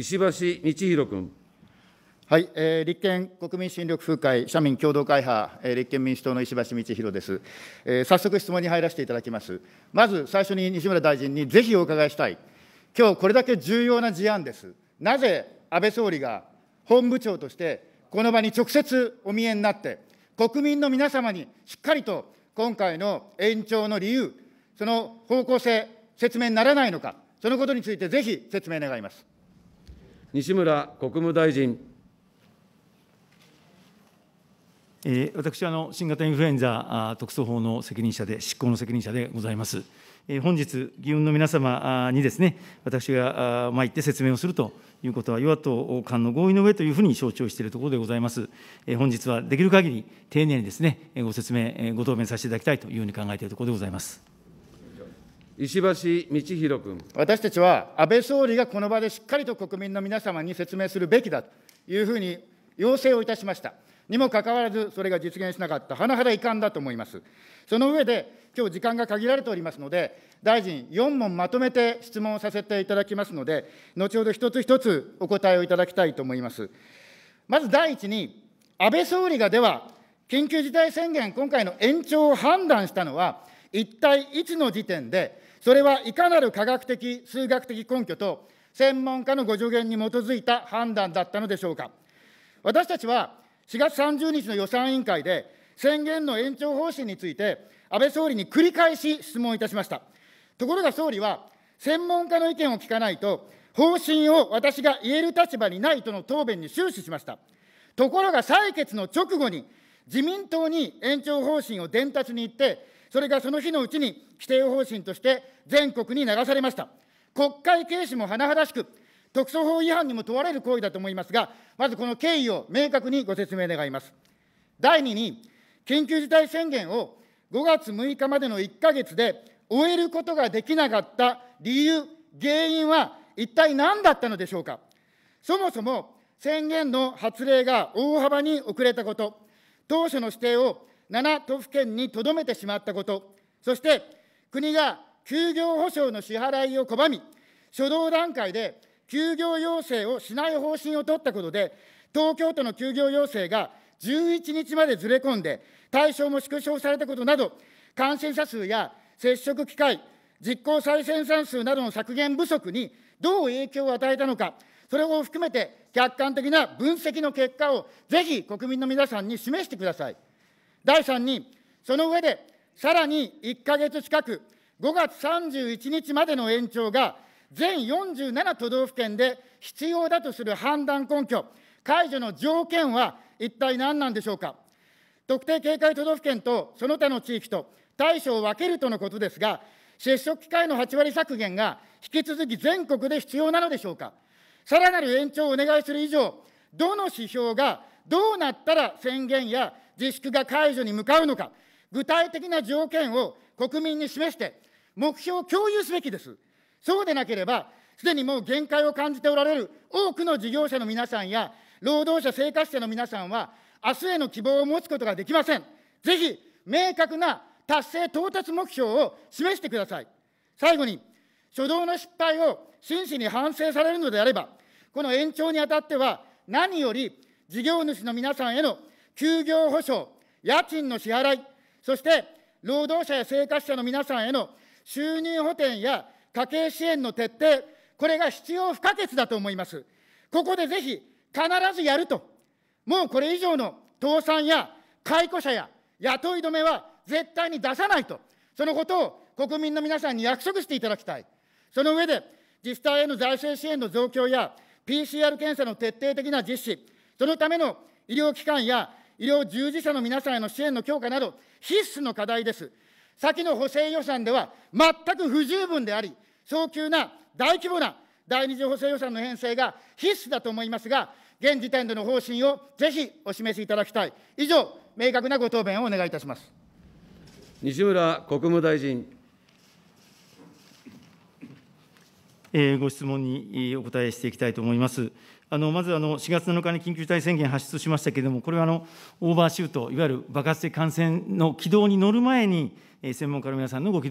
石橋道弘君。はい、えー、立憲国民新緑風会社民共同会派、えー、立憲民主党の石橋道弘です、えー。早速質問に入らせていただきます。まず最初に西村大臣にぜひお伺いしたい。今日これだけ重要な事案です。なぜ安倍総理が本部長としてこの場に直接お見えになって、国民の皆様にしっかりと今回の延長の理由、その方向性、説明にならないのか、そのことについてぜひ説明願います。西村国務大臣。えー、私はの新型インフルエンザ特措法の責任者で、執行の責任者でございます。えー、本日、議員の皆様にですね、私が参って説明をするということは、与野党間の合意の上というふうに承知をしているところでございます。えー、本日はできる限り丁寧にですね、ご説明、ご答弁させていただきたいというふうに考えているところでございます。石橋道宏君。私たちは安倍総理がこの場でしっかりと国民の皆様に説明するべきだというふうに要請をいたしました。にもかかわらず、それが実現しなかった、甚だ遺憾だと思います。その上で、今日時間が限られておりますので、大臣、4問まとめて質問をさせていただきますので、後ほど一つ一つお答えをいただきたいと思います。まず第一に、安倍総理がでは、緊急事態宣言、今回の延長を判断したのは、一体いつの時点で、それはいかなる科学的、数学的根拠と、専門家のご助言に基づいた判断だったのでしょうか。私たちは4月30日の予算委員会で、宣言の延長方針について、安倍総理に繰り返し質問いたしました。ところが総理は、専門家の意見を聞かないと、方針を私が言える立場にないとの答弁に終始しました。ところが採決の直後に、自民党に延長方針を伝達に行って、それがその日のうちに規定方針として全国に流されました。国会軽視も甚だしく、特措法違反にも問われる行為だと思いますが、まずこの経緯を明確にご説明願います。第2に、緊急事態宣言を5月6日までの1か月で終えることができなかった理由、原因は一体何だったのでしょうか。そもそも宣言の発令が大幅に遅れたこと、当初の指定を7都府県にとどめてしまったこと、そして国が休業補償の支払いを拒み、初動段階で休業要請をしない方針を取ったことで、東京都の休業要請が11日までずれ込んで、対象も縮小されたことなど、感染者数や接触機会、実効再生産数などの削減不足にどう影響を与えたのか、それを含めて客観的な分析の結果をぜひ国民の皆さんに示してください。第3に、その上で、さらに1か月近く、5月31日までの延長が、全47都道府県で必要だとする判断根拠、解除の条件は一体何なんでしょうか。特定警戒都道府県とその他の地域と対処を分けるとのことですが、接触機会の8割削減が引き続き全国で必要なのでしょうか。さらなる延長をお願いする以上、どの指標がどうなったら宣言や自粛が解除に向かうのか、具体的な条件を国民に示して、目標を共有すべきです。そうでなければ、すでにもう限界を感じておられる多くの事業者の皆さんや、労働者、生活者の皆さんは、明日への希望を持つことができません。ぜひ、明確な達成到達目標を示してください。最後に、初動の失敗を真摯に反省されるのであれば、この延長にあたっては、何より事業主の皆さんへの休業補償、家賃の支払い、そして労働者や生活者の皆さんへの収入補填や家計支援の徹底、これが必要不可欠だと思います。ここでぜひ、必ずやると、もうこれ以上の倒産や解雇者や雇い止めは絶対に出さないと、そのことを国民の皆さんに約束していただきたい。その上で、自治体への財政支援の増強や、PCR 検査の徹底的な実施、そのための医療機関や医療従事者の皆さんへの支援の強化など、必須の課題です。先の補正予算では全く不十分であり、早急な大規模な第2次補正予算の編成が必須だと思いますが、現時点での方針をぜひお示しいただきたい。以上、明確なご答弁をお願いいたします。西村国務大臣。えご質問にお答えしていきたいと思います。まず4月7日に緊急事態宣言発出しましたけれども、これはオーバーシュート、いわゆる爆発的感染の軌道に乗る前に、専門家の皆さんのごご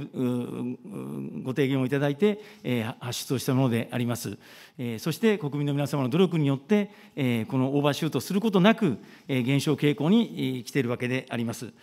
提言をいただいて、発出をしたものであります。そして国民の皆様の努力によって、このオーバーシュートすることなく、減少傾向に来ているわけであります。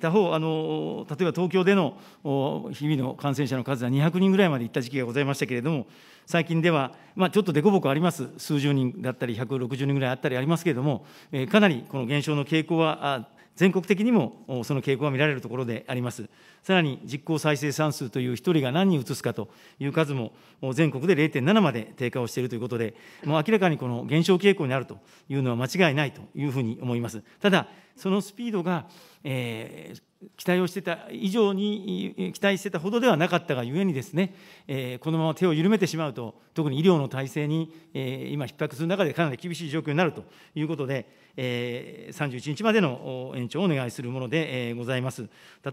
他方、あの例えば東京での日々の感染者の数は200人ぐらいまでいった時期がございましたけれども、最近では、まあ、ちょっと凸凹あります、数十人だったり、160人ぐらいあったりありますけれども、かなりこの減少の傾向は、全国的にもその傾向が見られるところであります。さらに実効再生産数という1人が何人移すかという数も、全国で0.7まで低下をしているということで、もう明らかにこの減少傾向にあるというのは間違いないというふうに思います。ただ、そのスピードが、えー期待をしてた以上に期待してたほどではなかったがゆえにですね、えこのまま手を緩めてしまうと特に医療の体制に、え今逼迫する中でかなり厳しい状況になるということで、え31日までの延長をお願いするもので、えございます。例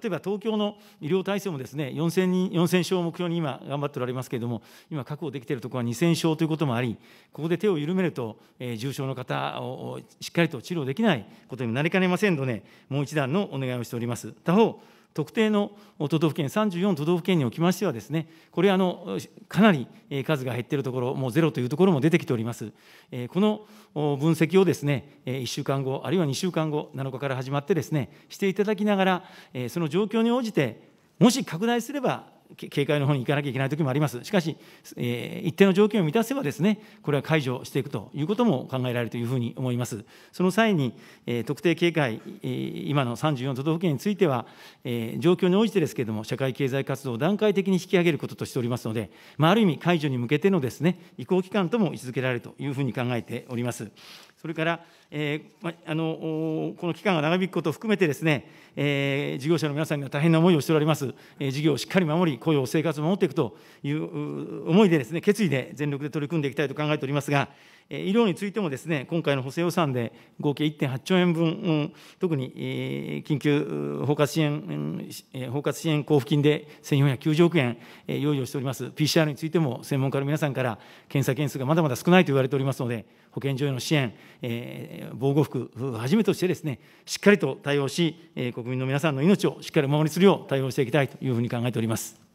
えば東京の医療体制もですね4000人、4 0床を目標に今、頑張っておられますけれども、今、確保できているところは2000床ということもあり、ここで手を緩めると、え重症の方をしっかりと治療できないことにもなりかねませんので、もう一段のお願いをしております。他方特定の都道府県、34都道府県におきましてはです、ね、これあの、かなり数が減っているところ、もうゼロというところも出てきております。この分析をです、ね、1週間後、あるいは2週間後、7日から始まってです、ね、していただきながら、その状況に応じて、もし拡大すれば警戒の方に行かなきゃいけない時もあります。しかし、えー、一定の条件を満たせばですね、これは解除していくということも考えられるというふうに思います。その際に、えー、特定警戒、えー、今の34都道府県については、えー、状況に応じてですけれども、社会経済活動を段階的に引き上げることとしておりますので、まあ、ある意味、解除に向けてのですね、移行期間とも位置づけられるというふうに考えております。それから、えーま、あのこの期間が長引くことを含めてですね、えー、事業者の皆さんは大変な思いをしております、えー、事業をしっかり守り、雇用、生活を守っていくという思いでですね、決意で全力で取り組んでいきたいと考えておりますが、医療についてもですね、今回の補正予算で合計1.8兆円分、特に緊急包括支援、包括支援交付金で1490億円用意をしております。PCR についても専門家の皆さんから検査件数がまだまだ少ないと言われておりますので、保健所への支援、防護服をはじめとしてですね、しっかりと対応し、国民の皆さんの命をしっかり守りするよう対応していきたいというふうに考えております。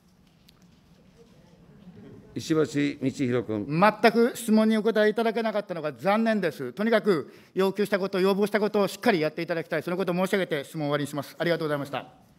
石橋道弘君。全く質問にお答えいただけなかったのが残念です。とにかく要求したこと、要望したことをしっかりやっていただきたい、そのことを申し上げて質問を終わりにします。ありがとうございました。